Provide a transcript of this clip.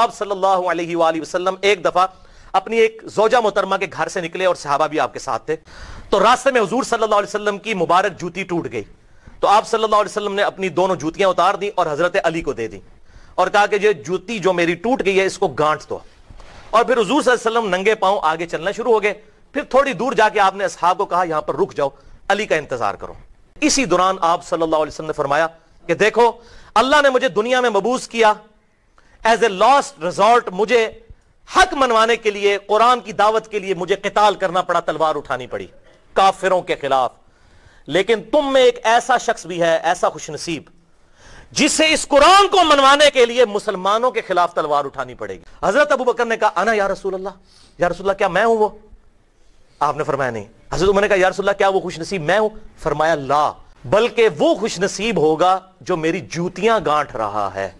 आप सल्लल्लाहु अलैहि वसल्लम एक दफा अपनी एक जोजा मोहतरमा के घर से निकले और सहाबा भी आपके साथ थे तो रास्ते में हजूर सल्लल्लाहु अलैहि वसल्लम की मुबारक जूती टूट गई तो आप सल्लल्लाहु अलैहि वसल्लम ने अपनी दोनों जूतियां उतार दी और हजरत अली को दे दी और कहा कि ये जूती जो मेरी टूट गई है इसको गांठ दो और फिर हजूर वसल्लम नंगे पाओ आगे चलना शुरू हो गए फिर थोड़ी दूर जाके आपने असहाब को कहा यहां पर रुक जाओ अली का इंतजार करो इसी दौरान आप सल्लल्लाहु अलैहि वसल्लम ने फरमाया कि देखो अल्लाह ने मुझे दुनिया में मबूस किया एज ए लॉस्ट रिजॉर्ट मुझे हक मनवाने के लिए कुरान की दावत के लिए मुझे किताल करना पड़ा तलवार उठानी पड़ी काफिरों के खिलाफ लेकिन तुम में एक ऐसा शख्स भी है ऐसा खुश नसीब जिसे इस कुरान को मनवाने के लिए मुसलमानों के खिलाफ तलवार उठानी पड़ेगी हजरत अबू बकर ने कहा आना या रसूल या रसूल क्या मैं हूं वो आपने फरमाया नहीं हजरत उमर ने कहा या क्या वो खुश नसीब मैं हूं फरमाया ला बल्कि वो खुशनसीब होगा जो मेरी जूतियां गांठ रहा है